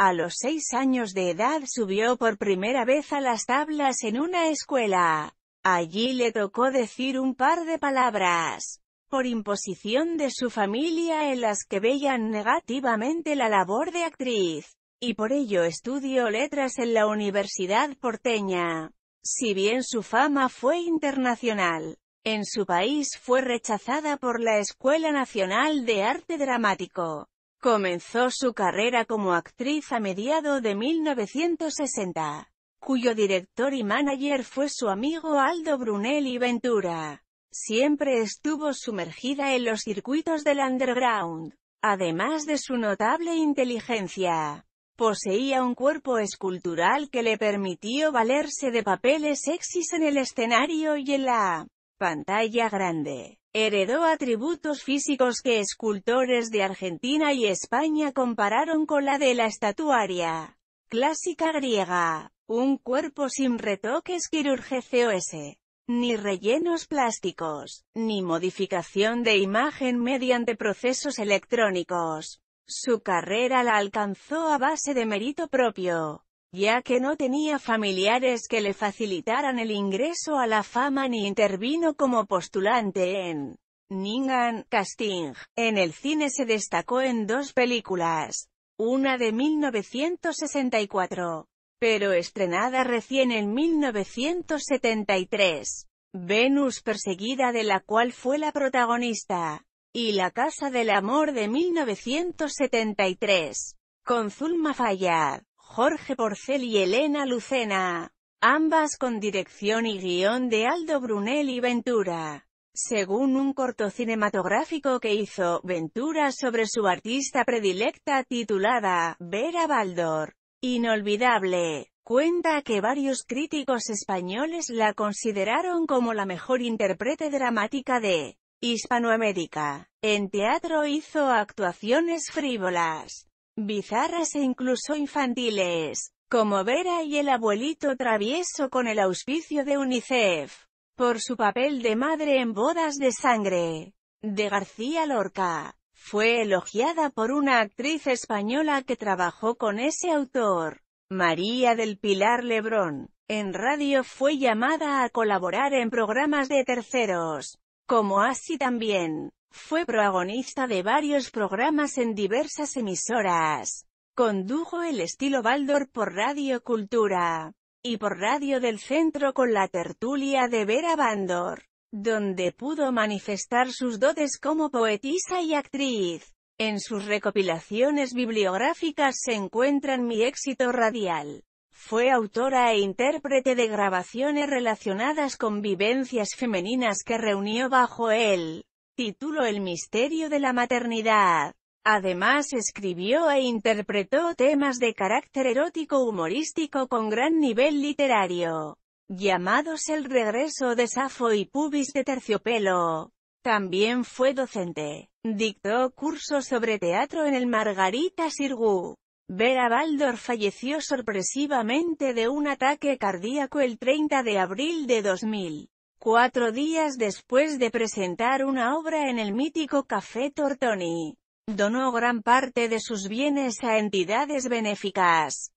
A los seis años de edad subió por primera vez a las tablas en una escuela. Allí le tocó decir un par de palabras, por imposición de su familia en las que veían negativamente la labor de actriz, y por ello estudió letras en la Universidad porteña. Si bien su fama fue internacional, en su país fue rechazada por la Escuela Nacional de Arte Dramático. Comenzó su carrera como actriz a mediado de 1960, cuyo director y manager fue su amigo Aldo Brunelli Ventura. Siempre estuvo sumergida en los circuitos del underground, además de su notable inteligencia. Poseía un cuerpo escultural que le permitió valerse de papeles sexys en el escenario y en la pantalla grande. Heredó atributos físicos que escultores de Argentina y España compararon con la de la estatuaria clásica griega. Un cuerpo sin retoques quirúrgicos, ni rellenos plásticos, ni modificación de imagen mediante procesos electrónicos. Su carrera la alcanzó a base de mérito propio, ya que no tenía familiares que le facilitaran el ingreso a la fama ni intervino como postulante en Ningan Casting. En el cine se destacó en dos películas, una de 1964, pero estrenada recién en 1973, Venus perseguida de la cual fue la protagonista, y La Casa del Amor de 1973, con Zulma Fayad. Jorge Porcel y Elena Lucena, ambas con dirección y guión de Aldo Brunel y Ventura. Según un corto cinematográfico que hizo Ventura sobre su artista predilecta titulada Vera Baldor, Inolvidable, cuenta que varios críticos españoles la consideraron como la mejor intérprete dramática de Hispanoamérica. En teatro hizo actuaciones frívolas, bizarras e incluso infantiles, como Vera y el abuelito travieso con el auspicio de UNICEF, por su papel de madre en Bodas de Sangre, de García Lorca. Fue elogiada por una actriz española que trabajó con ese autor, María del Pilar Lebrón. En radio fue llamada a colaborar en programas de terceros, como así también fue protagonista de varios programas en diversas emisoras. Condujo el estilo Baldor por Radio Cultura y por Radio del Centro con la tertulia de Vera Baldor, donde pudo manifestar sus dotes como poetisa y actriz. En sus recopilaciones bibliográficas se encuentran Mi éxito radial. Fue autora e intérprete de grabaciones relacionadas con vivencias femeninas que reunió bajo él. Tituló El misterio de la maternidad. Además escribió e interpretó temas de carácter erótico humorístico con gran nivel literario, llamados El regreso de Safo y Pubis de terciopelo. También fue docente. Dictó cursos sobre teatro en el Margarita Sirgu. Vera Baldor falleció sorpresivamente de un ataque cardíaco el 30 de abril de 2000 cuatro días después de presentar una obra en el mítico Café Tortoni. Donó gran parte de sus bienes a entidades benéficas.